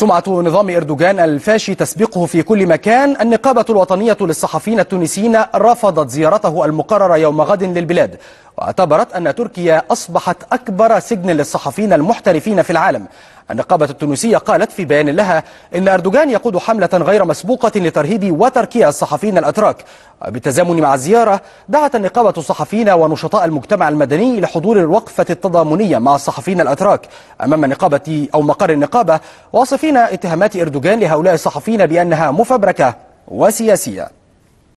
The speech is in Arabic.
سمعة نظام إردوغان الفاشي تسبقه في كل مكان النقابة الوطنية للصحفيين التونسيين رفضت زيارته المقررة يوم غد للبلاد واعتبرت أن تركيا أصبحت أكبر سجن للصحفيين المحترفين في العالم النقابة التونسية قالت في بيان لها إن أردوغان يقود حملة غير مسبوقة لترهيب وتركيع الصحفيين الأتراك بالتزامن مع الزيارة دعت النقابة الصحفيين ونشطاء المجتمع المدني لحضور الوقفة التضامنية مع الصحفيين الأتراك أمام نقابة أو مقر النقابة واصفين اتهامات أردوغان لهؤلاء الصحفيين بأنها مفبركة وسياسية